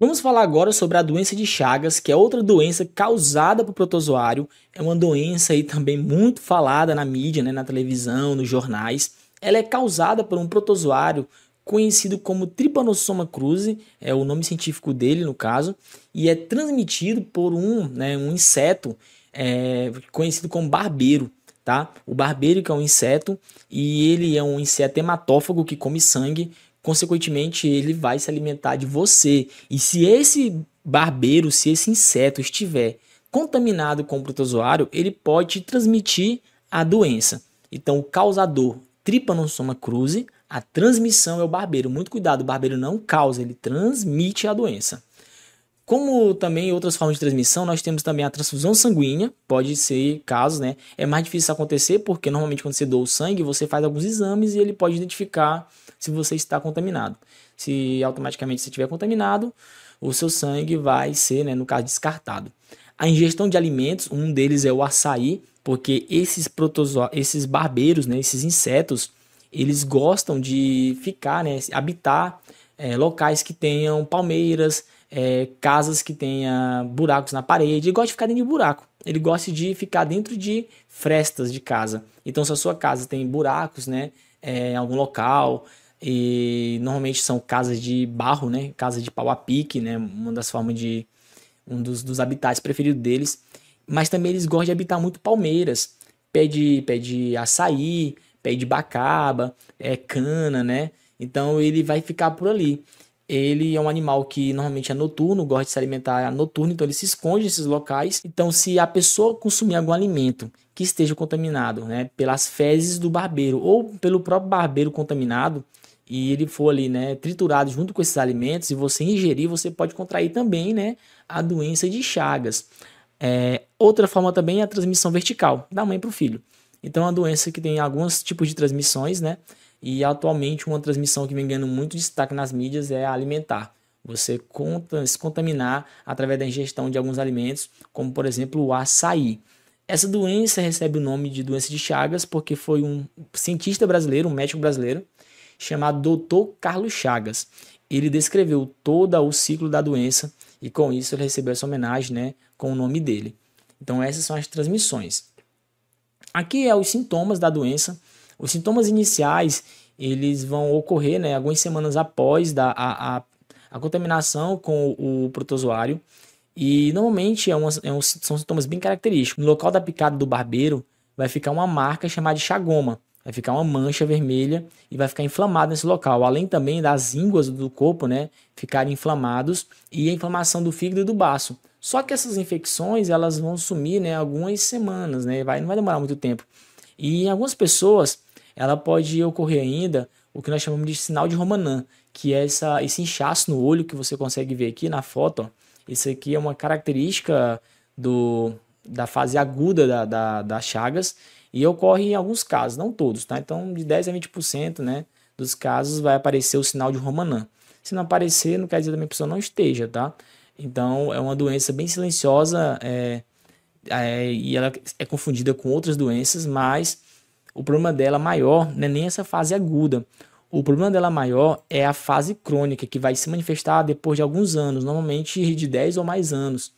Vamos falar agora sobre a doença de Chagas, que é outra doença causada por protozoário. É uma doença aí também muito falada na mídia, né, na televisão, nos jornais. Ela é causada por um protozoário conhecido como Trypanosoma cruzi, é o nome científico dele no caso, e é transmitido por um, né, um inseto é, conhecido como barbeiro. Tá? O barbeiro que é um inseto e ele é um inseto hematófago que come sangue, consequentemente ele vai se alimentar de você. E se esse barbeiro, se esse inseto estiver contaminado com o protozoário, ele pode transmitir a doença. Então, o causador tripanosoma cruzi, a transmissão é o barbeiro. Muito cuidado, o barbeiro não causa, ele transmite a doença. Como também outras formas de transmissão, nós temos também a transfusão sanguínea, pode ser caso né? É mais difícil acontecer porque normalmente quando você doa o sangue, você faz alguns exames e ele pode identificar se você está contaminado. Se automaticamente você estiver contaminado, o seu sangue vai ser, né, no caso, descartado. A ingestão de alimentos, um deles é o açaí, porque esses protozo esses barbeiros, né, esses insetos, eles gostam de ficar, né, habitar é, locais que tenham palmeiras, é, casas que tenha buracos na parede. Ele gosta de ficar dentro de buraco. Ele gosta de ficar dentro de frestas de casa. Então, se a sua casa tem buracos, né, é, em algum local, e normalmente são casas de barro, né, casa de pau a pique, né, uma das formas de um dos, dos habitats preferidos deles. Mas também eles gostam de habitar muito palmeiras, pé de, pé de açaí, pé de bacaba, é, cana, né? Então ele vai ficar por ali. Ele é um animal que normalmente é noturno, gosta de se alimentar noturno, então ele se esconde nesses locais. Então, se a pessoa consumir algum alimento que esteja contaminado né, pelas fezes do barbeiro ou pelo próprio barbeiro contaminado, e ele for ali, né, triturado junto com esses alimentos, e você ingerir, você pode contrair também, né, a doença de Chagas. É, outra forma também é a transmissão vertical, da mãe para o filho. Então, é uma doença que tem alguns tipos de transmissões, né, e atualmente uma transmissão que vem ganhando muito destaque nas mídias é a alimentar. Você conta, se contaminar através da ingestão de alguns alimentos, como por exemplo o açaí. Essa doença recebe o nome de doença de Chagas porque foi um cientista brasileiro, um médico brasileiro, chamado Dr. Carlos Chagas. Ele descreveu todo o ciclo da doença e com isso ele recebeu essa homenagem né, com o nome dele. Então essas são as transmissões. Aqui é os sintomas da doença os sintomas iniciais eles vão ocorrer né, algumas semanas após da, a, a, a contaminação com o, o protozoário. E normalmente é uma, é um, são sintomas bem característicos. No local da picada do barbeiro vai ficar uma marca chamada de chagoma. Vai ficar uma mancha vermelha e vai ficar inflamado nesse local. Além também das ínguas do corpo, né, ficarem inflamados e a inflamação do fígado e do baço. Só que essas infecções, elas vão sumir, né, algumas semanas, né, vai, não vai demorar muito tempo. E em algumas pessoas, ela pode ocorrer ainda o que nós chamamos de sinal de Romanã, que é essa, esse inchaço no olho que você consegue ver aqui na foto. Ó. Isso aqui é uma característica do, da fase aguda da, da, Chagas e ocorre em alguns casos, não todos, tá? Então, de 10 a 20% né, dos casos vai aparecer o sinal de Romanã. Se não aparecer, não quer dizer que a pessoa não esteja, tá? Então, é uma doença bem silenciosa é, é, e ela é confundida com outras doenças, mas o problema dela maior não é nem essa fase aguda. O problema dela maior é a fase crônica, que vai se manifestar depois de alguns anos, normalmente de 10 ou mais anos,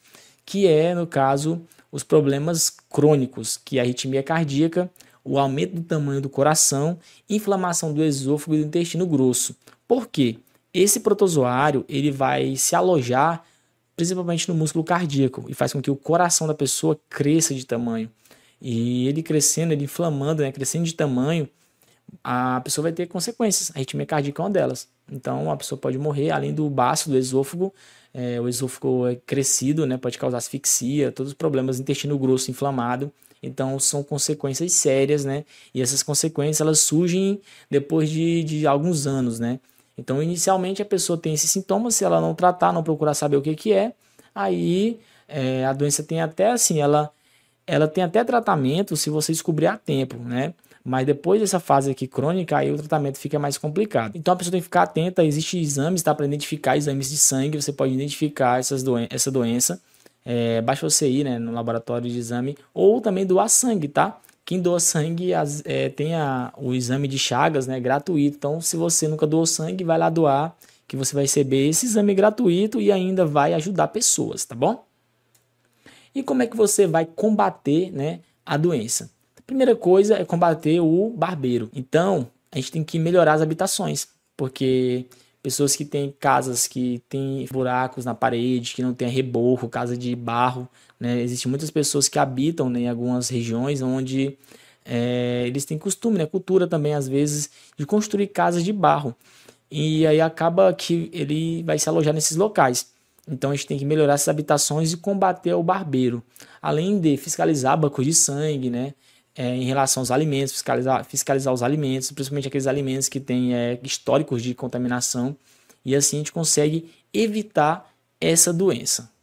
que é, no caso, os problemas crônicos, que é a arritmia cardíaca, o aumento do tamanho do coração, inflamação do esôfago e do intestino grosso. Por quê? Esse protozoário ele vai se alojar principalmente no músculo cardíaco e faz com que o coração da pessoa cresça de tamanho. E ele crescendo, ele inflamando, né? crescendo de tamanho, a pessoa vai ter consequências. A arritmia cardíaca é uma delas. Então, a pessoa pode morrer, além do baço, do esôfago. É, o esôfago é crescido, né? Pode causar asfixia, todos os problemas, intestino grosso inflamado. Então, são consequências sérias, né? E essas consequências, elas surgem depois de, de alguns anos, né? Então, inicialmente, a pessoa tem esses sintomas. Se ela não tratar, não procurar saber o que, que é, aí é, a doença tem até, assim, ela ela tem até tratamento se você descobrir a tempo, né? Mas depois dessa fase aqui crônica, aí o tratamento fica mais complicado. Então a pessoa tem que ficar atenta, existem exames, tá? Para identificar exames de sangue, você pode identificar essas doen essa doença. É, basta você ir né, no laboratório de exame ou também doar sangue, tá? Quem doa sangue as, é, tem a, o exame de Chagas, né? Gratuito. Então, se você nunca doou sangue, vai lá doar, que você vai receber esse exame gratuito e ainda vai ajudar pessoas, tá bom? E como é que você vai combater né, a doença? A primeira coisa é combater o barbeiro. Então, a gente tem que melhorar as habitações, porque pessoas que têm casas que têm buracos na parede, que não tem reboco, casa de barro, né? Existem muitas pessoas que habitam né, em algumas regiões onde é, eles têm costume, né, cultura também às vezes, de construir casas de barro. E aí acaba que ele vai se alojar nesses locais. Então a gente tem que melhorar essas habitações e combater o barbeiro, além de fiscalizar bancos de sangue, né? É, em relação aos alimentos, fiscalizar, fiscalizar os alimentos, principalmente aqueles alimentos que têm é, históricos de contaminação, e assim a gente consegue evitar essa doença.